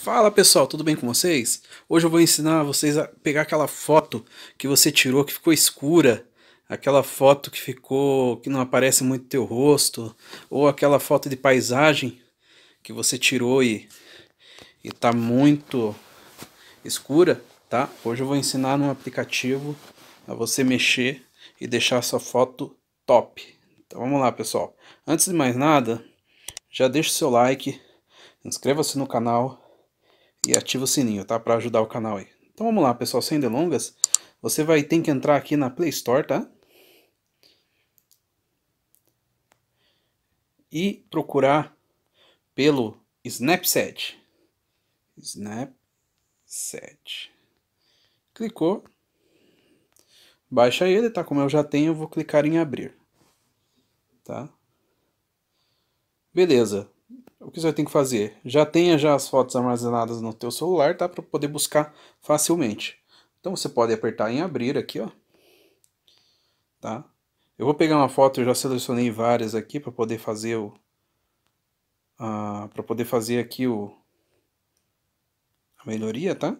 Fala pessoal, tudo bem com vocês? Hoje eu vou ensinar vocês a pegar aquela foto que você tirou que ficou escura, aquela foto que ficou que não aparece muito teu rosto, ou aquela foto de paisagem que você tirou e e tá muito escura, tá? Hoje eu vou ensinar num aplicativo a você mexer e deixar essa foto top. Então vamos lá, pessoal. Antes de mais nada, já deixa o seu like, inscreva-se no canal e ativa o sininho, tá? Para ajudar o canal aí. Então vamos lá, pessoal, sem delongas. Você vai ter que entrar aqui na Play Store, tá? E procurar pelo Snapset. Snapset. Clicou. Baixa ele, tá? Como eu já tenho, eu vou clicar em abrir. Tá? Beleza o que você tem que fazer? Já tenha já as fotos armazenadas no teu celular, tá? Para poder buscar facilmente. Então você pode apertar em abrir aqui, ó. Tá? Eu vou pegar uma foto, eu já selecionei várias aqui para poder fazer o... Uh, para poder fazer aqui o... A melhoria, tá?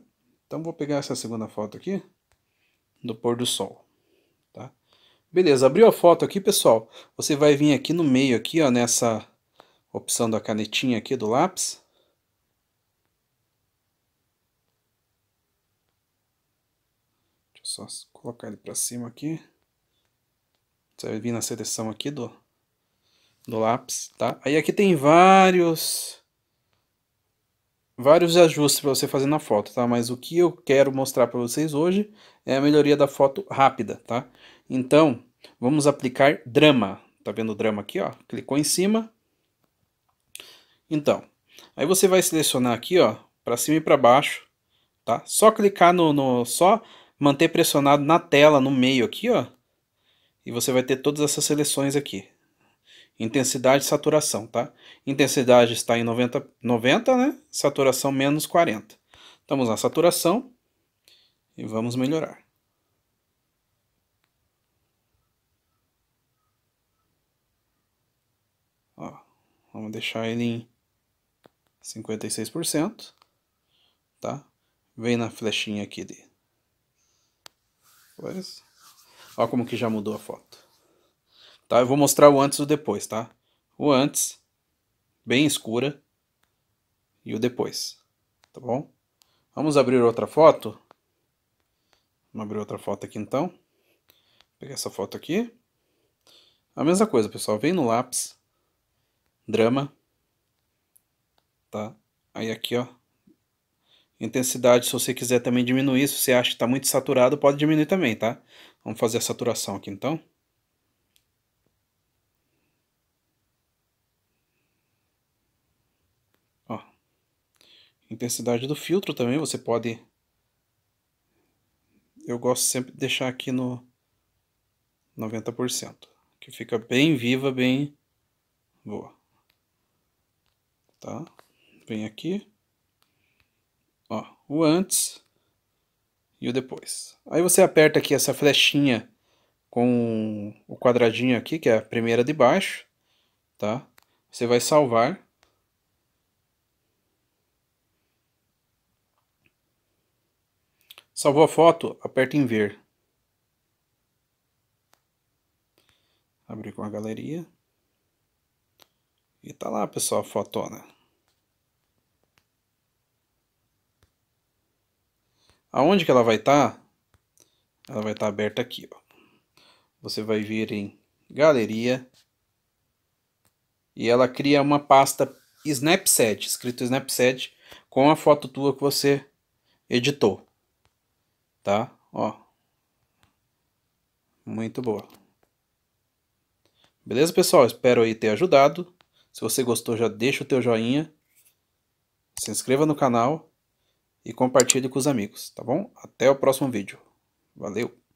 Então vou pegar essa segunda foto aqui. Do pôr do sol. Tá? Beleza, abriu a foto aqui, pessoal. Você vai vir aqui no meio, aqui, ó, nessa opção da canetinha aqui do lápis. Deixa eu só colocar ele para cima aqui. Você vai vir na seleção aqui do, do lápis, tá? Aí aqui tem vários vários ajustes para você fazer na foto, tá? Mas o que eu quero mostrar para vocês hoje é a melhoria da foto rápida, tá? Então, vamos aplicar drama. Tá vendo o drama aqui, ó? Clicou em cima, então, aí você vai selecionar aqui, ó, para cima e para baixo, tá? Só clicar no, no, só manter pressionado na tela no meio aqui, ó, e você vai ter todas essas seleções aqui. Intensidade e saturação, tá? Intensidade está em 90, 90, né? Saturação menos 40. Então vamos saturação e vamos melhorar. Ó, vamos deixar ele em 56%, tá? Vem na flechinha aqui de coisa. Olha como que já mudou a foto. Tá, eu vou mostrar o antes e o depois, tá? O antes, bem escura, e o depois, tá bom? Vamos abrir outra foto. Vamos abrir outra foto aqui então. Vou pegar essa foto aqui. A mesma coisa, pessoal. Vem no lápis. Drama tá? Aí aqui, ó, intensidade, se você quiser também diminuir, se você acha que está muito saturado, pode diminuir também, tá? Vamos fazer a saturação aqui, então. Ó, intensidade do filtro também, você pode... Eu gosto sempre de deixar aqui no 90%, que fica bem viva, bem boa. Tá? bem aqui. Ó, o antes e o depois. Aí você aperta aqui essa flechinha com o quadradinho aqui, que é a primeira de baixo, tá? Você vai salvar. Salvou a foto, aperta em ver. Abrir com a galeria. E tá lá, pessoal, a fotona. Aonde que ela vai estar? Tá? Ela vai estar tá aberta aqui, ó. Você vai vir em galeria e ela cria uma pasta Snapset, escrito Snapset, com a foto tua que você editou. Tá? Ó. Muito boa. Beleza, pessoal? Espero aí ter ajudado. Se você gostou, já deixa o teu joinha. Se inscreva no canal e compartilhe com os amigos, tá bom? Até o próximo vídeo. Valeu!